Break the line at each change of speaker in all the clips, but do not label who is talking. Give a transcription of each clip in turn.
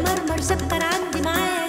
مرمر سكر عندي معاك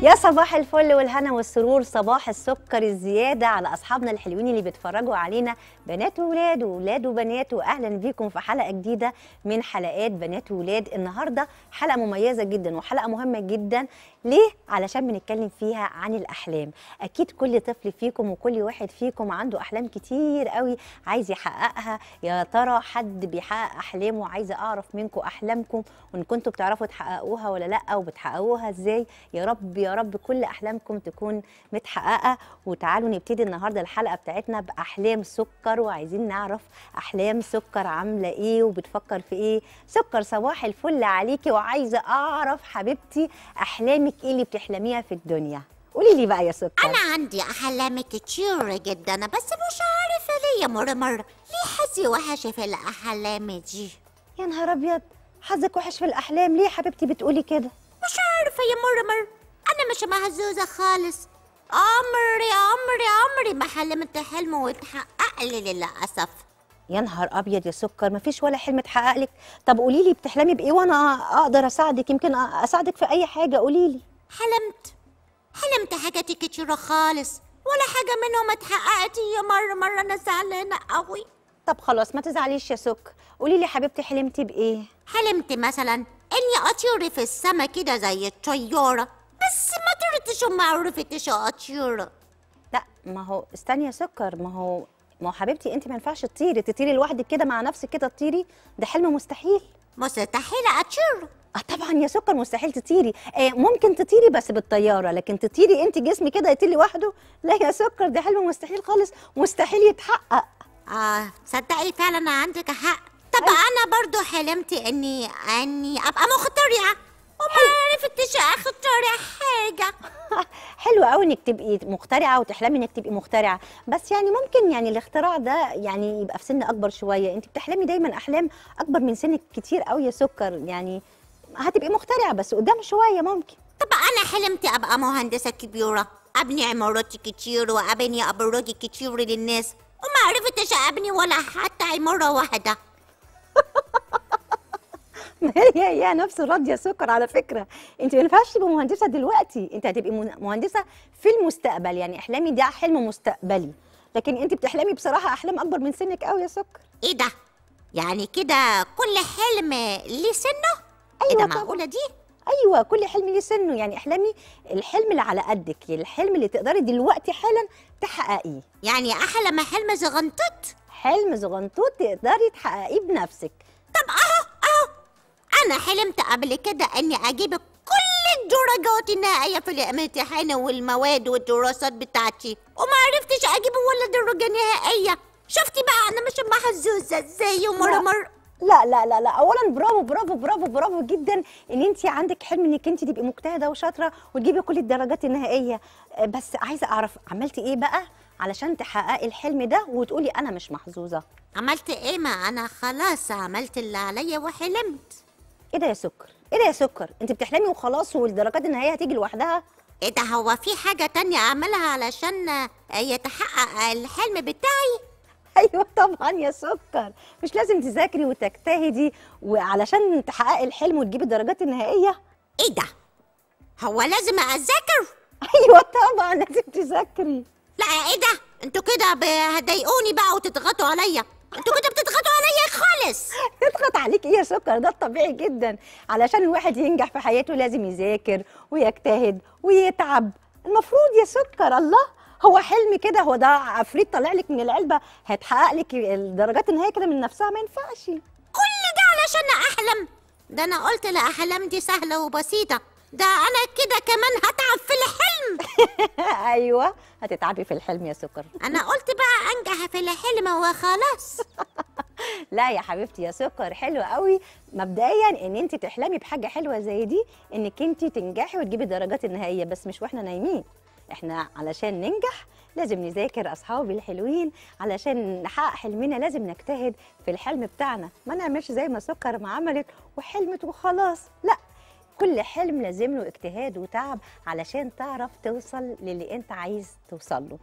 يا صباح الفل والهنا والسرور صباح السكر الزيادة على أصحابنا الحلوين اللي بيتفرجوا علينا بنات وولاد وولاد وبنات وأهلا بيكم في حلقة جديدة من حلقات بنات وولاد النهاردة حلقة مميزة جدا وحلقة مهمة جدا ليه؟ علشان بنتكلم فيها عن الأحلام أكيد كل طفل فيكم وكل واحد فيكم عنده أحلام كتير قوي عايز يحققها يا ترى حد بيحقق أحلامه عايزة أعرف منكم أحلامكم وإن كنتوا بتعرفوا تحققوها ولا لأ وبتحققوها إزاي يا رب رب كل احلامكم تكون متحققه وتعالوا نبتدي النهارده الحلقه بتاعتنا باحلام سكر وعايزين نعرف احلام سكر عامله ايه وبتفكر في ايه سكر صباح الفل عليكي وعايزه اعرف حبيبتي احلامك ايه اللي بتحلميها في الدنيا قولي لي بقى يا سكر انا عندي احلام كتير جدا بس مش عارفه ليه مرمر ليه حظي وحش في الاحلام دي يا نهار ابيض حظك وحش في الاحلام ليه حبيبتي بتقولي كده مش عارفه يا مرمر أنا مش مهزوزة خالص عمري عمري عمري ما حلمت حلم واتحقق لي للأسف يا نهار ابيض يا سكر مفيش ولا حلم اتحقق لك طب قولي لي بتحلمي بايه وانا اقدر اساعدك يمكن اساعدك في اي حاجه قولي لي حلمت حلمت حاجات كتيره خالص ولا حاجه منهم اتحققت يا مره مره انا زعلانه قوي طب خلاص ما تزعليش يا سكر قولي لي حبيبتي حلمتي بايه حلمت مثلا اني اطير في السما كده زي الطياره بس ما ترتش وما عرفتش اطير لا ما هو استني يا سكر ما هو ما هو حبيبتي انت ما ينفعش تطيري تطيري لوحدك كده مع نفسك كده تطيري ده حلم مستحيل مستحيل اطير اه طبعا يا سكر مستحيل تطيري آه ممكن تطيري بس بالطياره لكن تطيري انت جسمي كده يطير لوحده لا يا سكر ده حلم مستحيل خالص مستحيل يتحقق اه صدقي فعلا عندك حق طب أي. انا برضو حلمت اني اني ابقى مخترعه وما عرفتش اختار حاجه حلو قوي انك تبقي مخترعه وتحلمي انك تبقي مخترعه بس يعني ممكن يعني الاختراع ده يعني يبقى في سن اكبر شويه انت بتحلمي دايما احلام اكبر من سنك كتير قوي يا سكر يعني هتبقي مخترعه بس قدام شويه ممكن طب انا حلمت ابقى مهندسه كبيره ابني عماراتي كتير وابني ابراجي كتير للناس وما عرفتش ابني ولا حتى عماره واحده هي هي نفس الرد يا سكر على فكره انت ما ينفعش تبقي مهندسه دلوقتي انت هتبقي مهندسه في المستقبل يعني احلامي ده حلم مستقبلي لكن انت بتحلمي بصراحه احلام اكبر من سنك قوي يا سكر ايه ده يعني كده كل حلم ليه سنه ايه أيوة ايه ده معقوله دي ايوه كل حلم ليه سنه يعني احلامي الحلم اللي على قدك الحلم اللي تقدري دلوقتي حالا تحققيه يعني احلى ما حلم زغنطوط حلم زغنطوط تقدري تحققيه بنفسك أنا حلمت قبل كده إني أجيب كل الدرجات النهائية في الامتحان والمواد والدراسات بتاعتي وما عرفتش أجيب ولا درجة نهائية شفتي بقى أنا مش محظوظة إزاي مرة لا لا لا لا اولا برافو برافو برافو برافو جدا ان انت عندك حلم انك انت تبقي مجتهده وشاطره وتجيبي كل الدرجات النهائيه آه، بس عايزه اعرف عملتي ايه بقى علشان تحققي الحلم ده وتقولي انا مش محظوظه عملت ايه ما انا خلاص عملت اللي عليا وحلمت ايه ده يا سكر ايه ده يا سكر انت بتحلمي وخلاص والدرجات النهائيه هتيجي لوحدها ايه ده هو في حاجه تانية اعملها علشان يتحقق الحلم بتاعي ايوه طبعا يا سكر مش لازم تذاكري وتجتهدي وعلشان تحققي الحلم وتجيبي الدرجات النهائيه ايه ده هو لازم اذاكر ايوه طبعا لازم تذاكري لا ايه ده انتوا كده هتضايقوني بقى وتضغطوا عليا انتوا كده بتضغطوا عليا عليك ايه يا سكر ده الطبيعي جدا علشان الواحد ينجح في حياته لازم يذاكر ويجتهد ويتعب المفروض يا سكر الله هو حلم كده هو ده عفريت طالع لك من العلبه هتحقق لك الدرجات النهائيه كده من نفسها ما ينفعش كل ده علشان احلم ده انا قلت الاحلام دي سهله وبسيطه ده انا كده كمان هتعب في الحلم ايوه هتتعبي في الحلم يا سكر انا قلت بقى انجح في الحلم وخلاص لا يا حبيبتي يا سكر حلو قوي مبدئيا ان انت تحلمي بحاجه حلوه زي دي انك انت تنجحي وتجيبي الدرجات النهائيه بس مش واحنا نايمين احنا علشان ننجح لازم نذاكر اصحابي الحلوين علشان نحقق حلمنا لازم نجتهد في الحلم بتاعنا ما نعملش زي ما سكر ما عملت وحلمت وخلاص لا كل حلم لازم له اجتهاد وتعب علشان تعرف توصل للي انت عايز توصل له